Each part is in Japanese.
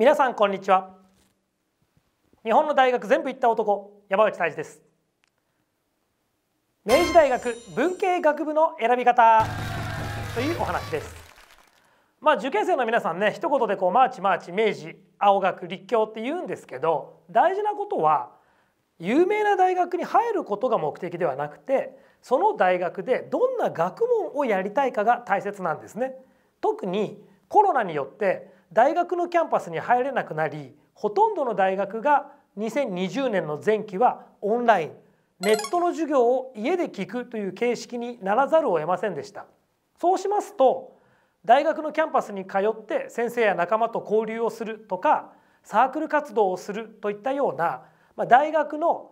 皆さんこんにちは日本の大学全部行った男山内泰治です明治大学文系学部の選び方というお話ですまあ受験生の皆さんね一言でこうマーチマーチ明治青学立教って言うんですけど大事なことは有名な大学に入ることが目的ではなくてその大学でどんな学問をやりたいかが大切なんですね特にコロナによって大学のキャンパスに入れなくなりほとんどの大学が2020年の前期はオンラインネットの授業を家で聞くという形式にならざるを得ませんでしたそうしますと大学のキャンパスに通って先生や仲間と交流をするとかサークル活動をするといったような、まあ、大学の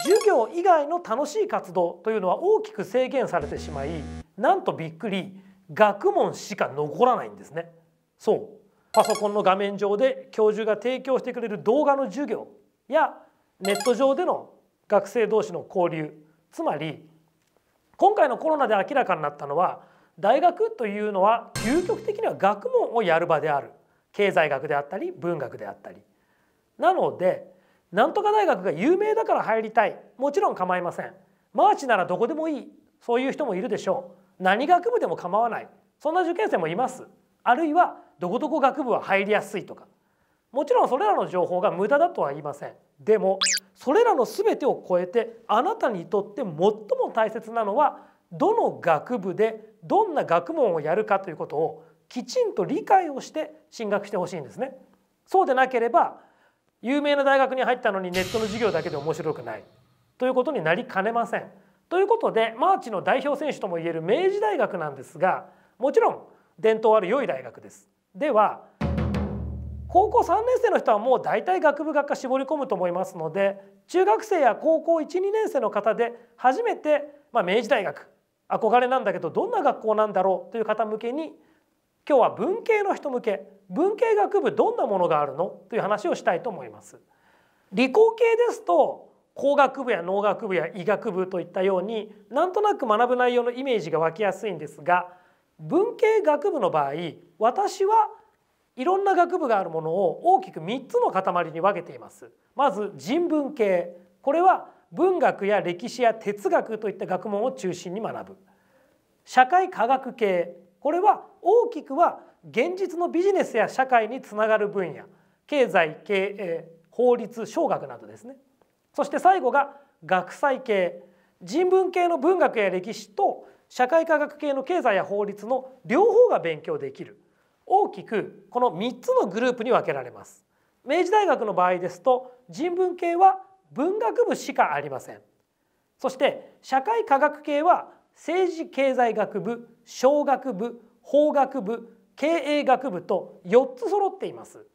授業以外の楽しい活動というのは大きく制限されてしまいなんとびっくり学問しか残らないんですねそうパソコンの画面上で教授が提供してくれる動画の授業やネット上での学生同士の交流つまり今回のコロナで明らかになったのは大学というのは究極的には学問をやる場である経済学であったり文学であったりなのでなんとか大学が有名だから入りたいもちろん構いませんマーチならどこでもいいそういう人もいるでしょう何学部でも構わないそんな受験生もいますあるいはどこどこ学部は入りやすいとかもちろんそれらの情報が無駄だとは言いませんでもそれらの全てを超えてあなたにとって最も大切なのはどの学部でどんな学問をやるかということをきちんと理解をして進学してほしいんですねそうでなければ有名な大学に入ったのにネットの授業だけで面白くないということになりかねませんということでマーチの代表選手ともいえる明治大学なんですがもちろん伝統ある良い大学ですでは高校3年生の人はもう大体学部学科絞り込むと思いますので中学生や高校12年生の方で初めて、まあ、明治大学憧れなんだけどどんな学校なんだろうという方向けに今日は文系の人向け文系学部どんなものがあるのという話をしたいと思います。理工系ですと工学部や農学部や医学部といったようになんとなく学ぶ内容のイメージが湧きやすいんですが文系学部の場合私はいろんな学部があるものを大きく3つの塊に分けています。まず人文系これは文学や歴史や哲学といった学問を中心に学ぶ社会科学系これは大きくは現実のビジネスや社会につながる分野経済経営法律商学などですねそして最後が学際系人文系の文学や歴史と社会科学系の経済や法律の両方が勉強できる大きくこの3つのグループに分けられます。明治大学の場合ですと人文系は文学部しかありませんそして社会科学系は政治経済学部商学部法学部経営学部と4つ揃っています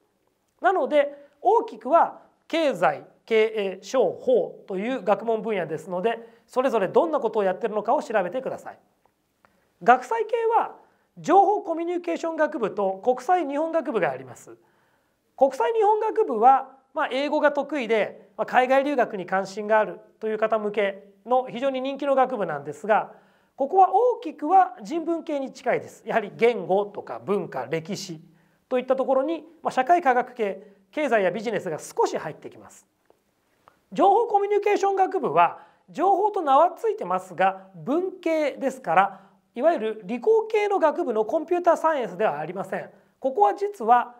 なので大きくは経済経営商法という学問分野ですのでそれぞれどんなことをやってるのかを調べてください。学際系は情報コミュニケーション学部と国際日本学部があります。国際日本学部は、まあ、英語が得意で、まあ、海外留学に関心があるという方向けの非常に人気の学部なんですがここは大きくは人文系に近いですやはり言語とか文化歴史といったところに、まあ、社会科学系経済やビジネスが少し入ってきます情報コミュニケーション学部は情報と名は付いてますが文系ですからいわゆる理工系の学部のコンピューターサイエンスではありませんここは実は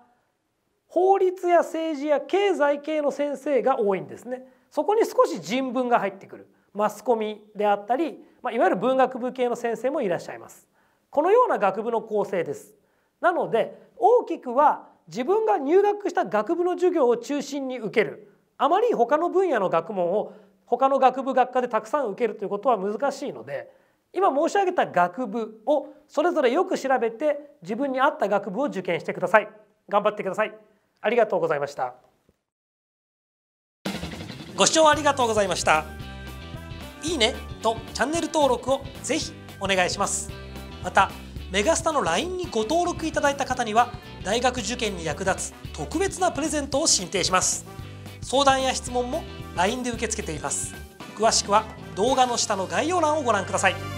法律や政治や経済系の先生が多いんですねそこに少し人文が入ってくるマスコミであったり、まあ、いわゆる文学部系の先生もいらっしゃいますこのような学部の構成ですなので大きくは自分が入学した学部の授業を中心に受けるあまり他の分野の学問を他の学部学科でたくさん受けるということは難しいので今申し上げた学部をそれぞれよく調べて自分に合った学部を受験してください頑張ってくださいありがとうございましたご視聴ありがとうございましたいいねとチャンネル登録をぜひお願いしますまたメガスタの LINE にご登録いただいた方には大学受験に役立つ特別なプレゼントを進呈します相談や質問も LINE で受け付けています詳しくは動画の下の概要欄をご覧ください